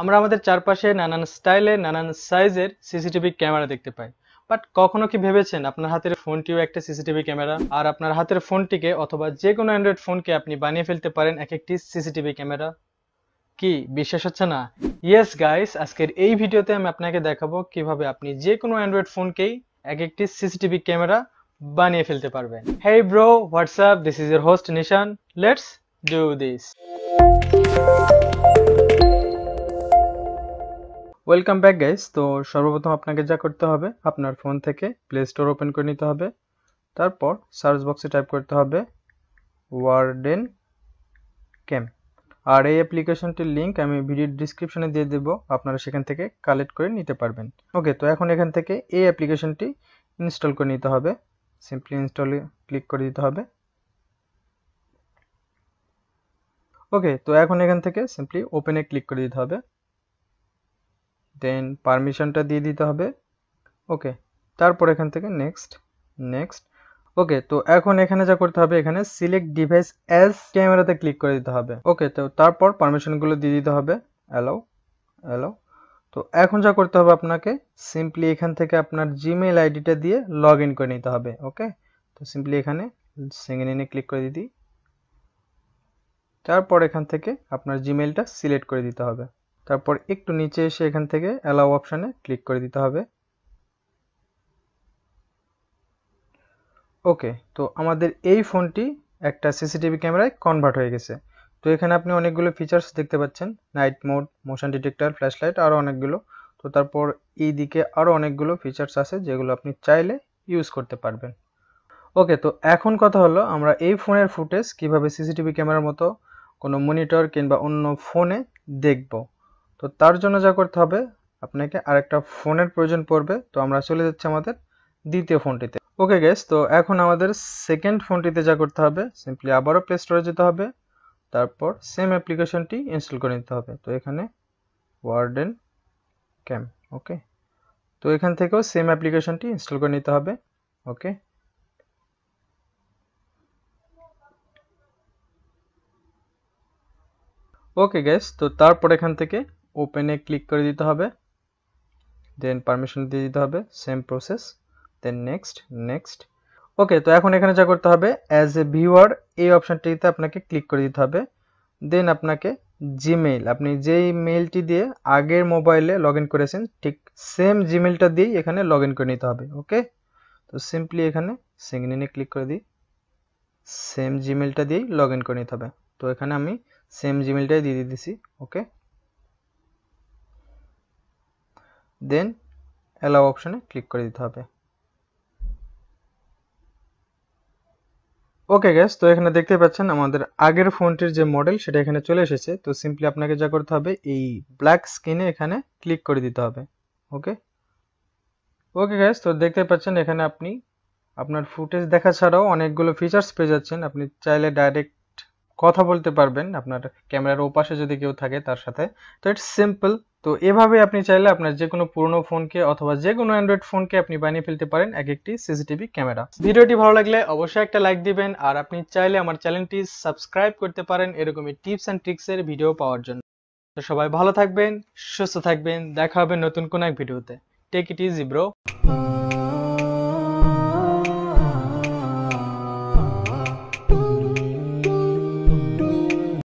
আমরা আমাদের চারপাশে নানান স্টাইলে নানান সাইজের সিসিটিভি ক্যামেরা দেখতে পাই বাট কখনো কি ভেবেছেন আপনার হাতের ফোনটিও একটা সিসিটিভি ক্যামেরা আর আপনার হাতের ফোনটিকে অথবা যে কোনো অ্যান্ড্রয়েড ফোনকে আপনি বানিয়ে ফেলতে পারেন এক একটি সিসিটিভি ক্যামেরা কি বিশ্বাস হচ্ছে না ইয়েস গাইস আজকের এই ভিডিওতে আমি আপনাকে দেখাবো কিভাবে আপনি যে কোনো অ্যান্ড্রয়েড ফোনকেই এক একটি সিসিটিভি ক্যামেরা বানিয়ে ফেলতে পারবেন hey bro WhatsApp this is your host Nishan let's do this welcome back guys তো সর্বপ্রথম আপনাকে যা করতে হবে আপনার ফোন থেকে প্লে স্টোর ওপেন করে নিতে হবে তারপর সার্চ বক্সে টাইপ করতে হবে ওয়ার্ডেন ক্যাম আর এই অ্যাপ্লিকেশনটির লিঙ্ক আমি ভিডিও ডিসক্রিপশনে দিয়ে দেবো আপনারা সেখান থেকে কালেক্ট করে নিতে পারবেন ওকে তো এখন এখান থেকে এই অ্যাপ্লিকেশনটি ইনস্টল করে নিতে হবে সিম্পলি ইনস্টলে ক্লিক করে দিতে হবে ওকে তো এখন এখান থেকে সিম্পলি ওপেনে ক্লিক করে দিতে হবে দেন পারমিশনটা দিয়ে দিতে হবে ওকে তারপর এখান থেকে নেক্সট নেক্সট ওকে তো এখন এখানে যা করতে হবে এখানে সিলেক্ট ডিভাইস অ্যাজ ক্যামেরাতে ক্লিক করে দিতে হবে ওকে তো তারপর পারমিশনগুলো দিয়ে দিতে হবে অ্যালাউ অ্যালাউ তো এখন যা করতে হবে আপনাকে সিম্পলি এখান থেকে আপনার জিমেল আইডিটা দিয়ে লগ ইন করে নিতে হবে ওকে তো সিম্পলি এখানে সেকেন্ড ইনে ক্লিক করে দিই তারপর এখান থেকে আপনার জিমেলটা সিলেক্ট করে দিতে হবে তারপর একটু নিচে এসে এখান থেকে অ্যালাউ অপশানে ক্লিক করে দিতে হবে ওকে তো আমাদের এই ফোনটি একটা সিসিটিভি ক্যামেরায় কনভার্ট হয়ে গেছে তো এখানে আপনি অনেকগুলো ফিচার্স দেখতে পাচ্ছেন night mode motion detector flashlight আরও অনেকগুলো তো তারপর এই দিকে আরও অনেকগুলো ফিচার্স আছে যেগুলো আপনি চাইলে ইউজ করতে পারবেন ওকে তো এখন কথা হলো আমরা এই ফোনের ফুটেজ কিভাবে সিসিটিভি ক্যামেরার মতো কোনো মনিটর কিংবা অন্য ফোনে দেখবো তো তার জন্য যা করতে হবে আপনাকে আরেকটা ফোনের প্রয়োজন পড়বে তো আমরা চলে যাচ্ছি আমাদের দ্বিতীয় ফোনটিতে ওকে গেস তো এখন আমাদের সেকেন্ড ফোনটিতে যা করতে হবে সিম্পলি আবারও প্লে স্টোরে যেতে হবে তারপর সেম অ্যাপ্লিকেশনটি ইনস্টল করে নিতে হবে তো এখানে ওয়ার্ডেন ক্যাম ওকে তো এখান থেকেও সেম অ্যাপ্লিকেশনটি ইনস্টল করে নিতে হবে ওকে ওকে গ্যাস তো তারপর এখান থেকে ওপেনে ক্লিক করে দিতে হবে দেন পারমিশন দিয়ে দিতে হবে same process then next next okay তো এখন এখানে যা করতে হবে অ্যাজ এ ভিউয়ার এই অপশানটিতে আপনাকে ক্লিক করে দিতে হবে দেন আপনাকে জিমেইল আপনি যেই মেইলটি দিয়ে আগের মোবাইলে লগ করেছেন ঠিক সেম জিমেইলটা দিয়েই এখানে লগ করে নিতে হবে ওকে তো সিম্পলি এখানে সিগনিনে ক্লিক করে দিই সেম জিমেলটা দিয়েই লগ করে নিতে হবে তো এখানে আমি সেম জিমেলটাই দিয়ে দিয়েছি ওকে দেন অ্যালাউ অপশানে ক্লিক করে দিতে হবে ওকে গ্যাস তো এখানে দেখতে পাচ্ছেন আমাদের আগের ফোনটির যে মডেল সেটা এখানে চলে এসেছে তো সিম্পলি আপনাকে যা করতে হবে এই ব্ল্যাক স্ক্রিনে এখানে ক্লিক করে দিতে হবে ওকে ওকে গ্যাস তো দেখতে পাচ্ছেন এখানে আপনি আপনার ফুটেজ দেখা ছাড়াও অনেকগুলো ফিচার্স পেয়ে যাচ্ছেন আপনি চাইলে ডাইরেক্ট কথা বলতে পারবেন আপনার ক্যামেরার ওপাশে যদি কেউ থাকে তার সাথে তো ইটস সিম্পল তো এভাবে আপনি চাইলে আপনার যে কোনো পুরনো ফোনকে অথবা যে কোনো অ্যান্ড্রয়েড ফোনকে আপনি বানিয়ে ফেলতে পারেন এক একটি সিসিটিভি ক্যামেরা ভিডিওটি ভালো লাগলে অবশ্যই একটা লাইক দিবেন আর আপনি চাইলে আমার চ্যানেলটি সাবস্ক্রাইব করতে পারেন এরকমই টিপস অ্যান্ড ট্রিক্সের ভিডিও পাওয়ার জন্য তো সবাই ভালো থাকবেন সুস্থ থাকবেন দেখা হবে নতুন কোনো এক ভিডিওতে টেক ইট ইজি ব্রো